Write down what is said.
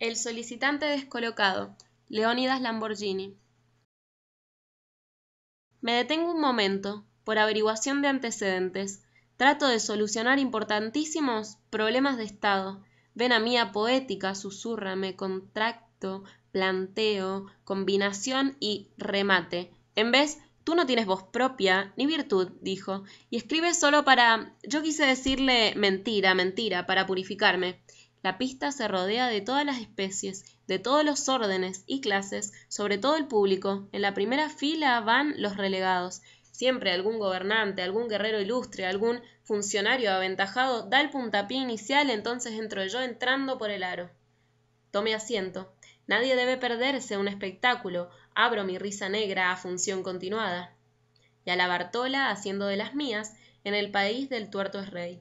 El solicitante descolocado, Leónidas Lamborghini. Me detengo un momento, por averiguación de antecedentes. Trato de solucionar importantísimos problemas de Estado. Ven a mía poética, susúrrame, contracto, planteo, combinación y remate. En vez, tú no tienes voz propia ni virtud, dijo, y escribe solo para. Yo quise decirle mentira, mentira, para purificarme. La pista se rodea de todas las especies, de todos los órdenes y clases, sobre todo el público. En la primera fila van los relegados. Siempre algún gobernante, algún guerrero ilustre, algún funcionario aventajado da el puntapié inicial, entonces entro yo entrando por el aro. Tome asiento. Nadie debe perderse un espectáculo. Abro mi risa negra a función continuada. Y a la Bartola, haciendo de las mías, en el país del tuerto es rey.